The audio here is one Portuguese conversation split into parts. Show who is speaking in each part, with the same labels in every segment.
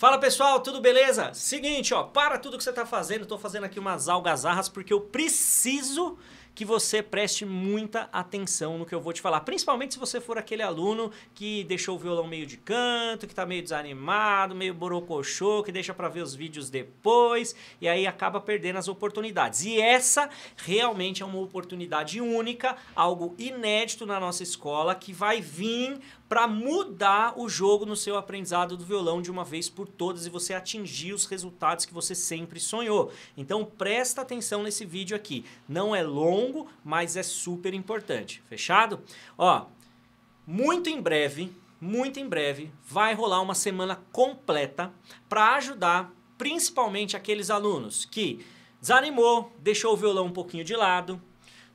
Speaker 1: Fala pessoal, tudo beleza? Seguinte, ó, para tudo que você está fazendo, estou fazendo aqui umas algazarras porque eu preciso que você preste muita atenção no que eu vou te falar. Principalmente se você for aquele aluno que deixou o violão meio de canto, que está meio desanimado, meio borocochô, que deixa para ver os vídeos depois e aí acaba perdendo as oportunidades. E essa realmente é uma oportunidade única, algo inédito na nossa escola que vai vir para mudar o jogo no seu aprendizado do violão de uma vez por todas e você atingir os resultados que você sempre sonhou. Então presta atenção nesse vídeo aqui. Não é longo longo, mas é super importante. Fechado? Ó, muito em breve, muito em breve, vai rolar uma semana completa para ajudar principalmente aqueles alunos que desanimou, deixou o violão um pouquinho de lado,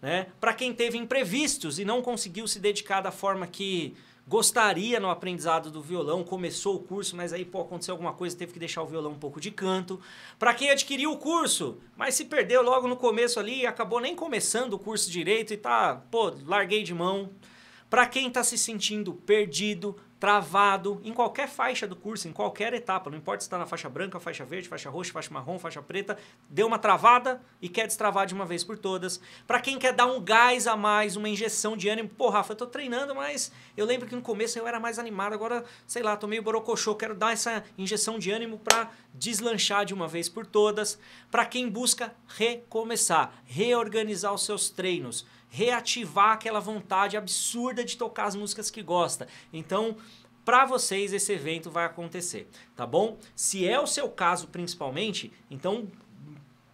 Speaker 1: né? Para quem teve imprevistos e não conseguiu se dedicar da forma que gostaria no aprendizado do violão, começou o curso, mas aí pô, aconteceu alguma coisa, teve que deixar o violão um pouco de canto. Para quem adquiriu o curso, mas se perdeu logo no começo ali, acabou nem começando o curso direito e tá, pô, larguei de mão. Para quem está se sentindo perdido, travado em qualquer faixa do curso, em qualquer etapa, não importa se está na faixa branca, faixa verde, faixa roxa, faixa marrom, faixa preta, deu uma travada e quer destravar de uma vez por todas. Para quem quer dar um gás a mais, uma injeção de ânimo, pô, Rafa, eu tô treinando, mas eu lembro que no começo eu era mais animado, agora, sei lá, tô meio borocochô, quero dar essa injeção de ânimo para deslanchar de uma vez por todas. Para quem busca recomeçar, reorganizar os seus treinos, reativar aquela vontade absurda de tocar as músicas que gosta. Então, para vocês esse evento vai acontecer, tá bom? Se é o seu caso principalmente, então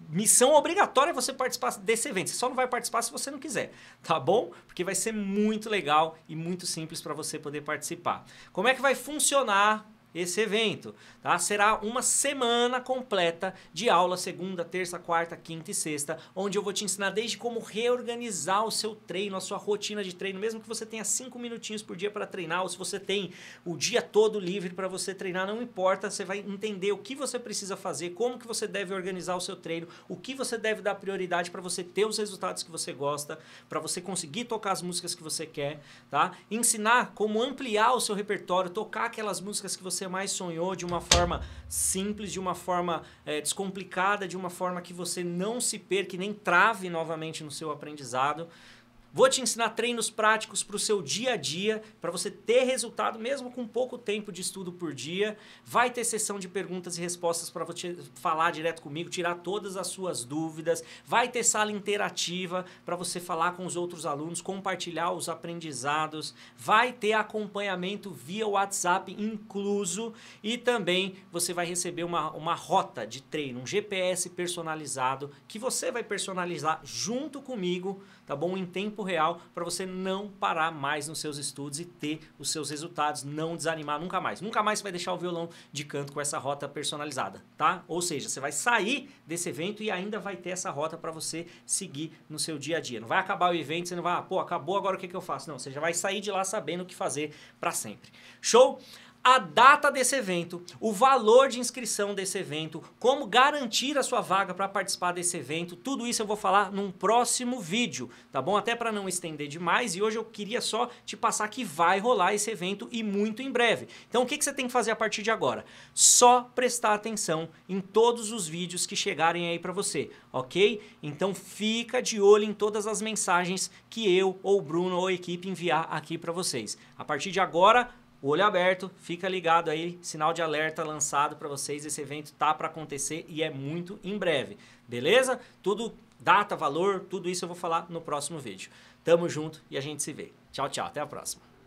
Speaker 1: missão obrigatória é você participar desse evento. Você só não vai participar se você não quiser, tá bom? Porque vai ser muito legal e muito simples para você poder participar. Como é que vai funcionar esse evento, tá? Será uma semana completa de aula, segunda, terça, quarta, quinta e sexta, onde eu vou te ensinar desde como reorganizar o seu treino, a sua rotina de treino, mesmo que você tenha cinco minutinhos por dia para treinar, ou se você tem o dia todo livre para você treinar, não importa, você vai entender o que você precisa fazer, como que você deve organizar o seu treino, o que você deve dar prioridade para você ter os resultados que você gosta, para você conseguir tocar as músicas que você quer, tá? Ensinar como ampliar o seu repertório, tocar aquelas músicas que você você mais sonhou, de uma forma simples, de uma forma é, descomplicada, de uma forma que você não se perca, nem trave novamente no seu aprendizado. Vou te ensinar treinos práticos para o seu dia a dia, para você ter resultado mesmo com pouco tempo de estudo por dia. Vai ter sessão de perguntas e respostas para você falar direto comigo, tirar todas as suas dúvidas. Vai ter sala interativa para você falar com os outros alunos, compartilhar os aprendizados. Vai ter acompanhamento via WhatsApp incluso e também você vai receber uma, uma rota de treino, um GPS personalizado que você vai personalizar junto comigo, tá bom? Em tempo tempo real para você não parar mais nos seus estudos e ter os seus resultados, não desanimar nunca mais. Nunca mais você vai deixar o violão de canto com essa rota personalizada, tá? Ou seja, você vai sair desse evento e ainda vai ter essa rota para você seguir no seu dia a dia. Não vai acabar o evento, você não vai, ah, pô, acabou, agora o que, que eu faço? Não, você já vai sair de lá sabendo o que fazer para sempre. Show? a data desse evento, o valor de inscrição desse evento, como garantir a sua vaga para participar desse evento, tudo isso eu vou falar num próximo vídeo, tá bom? Até para não estender demais e hoje eu queria só te passar que vai rolar esse evento e muito em breve. Então o que, que você tem que fazer a partir de agora? Só prestar atenção em todos os vídeos que chegarem aí para você, ok? Então fica de olho em todas as mensagens que eu ou o Bruno ou a equipe enviar aqui para vocês. A partir de agora, o olho aberto, fica ligado aí, sinal de alerta lançado para vocês. Esse evento tá para acontecer e é muito em breve, beleza? Tudo, data, valor, tudo isso eu vou falar no próximo vídeo. Tamo junto e a gente se vê. Tchau, tchau, até a próxima.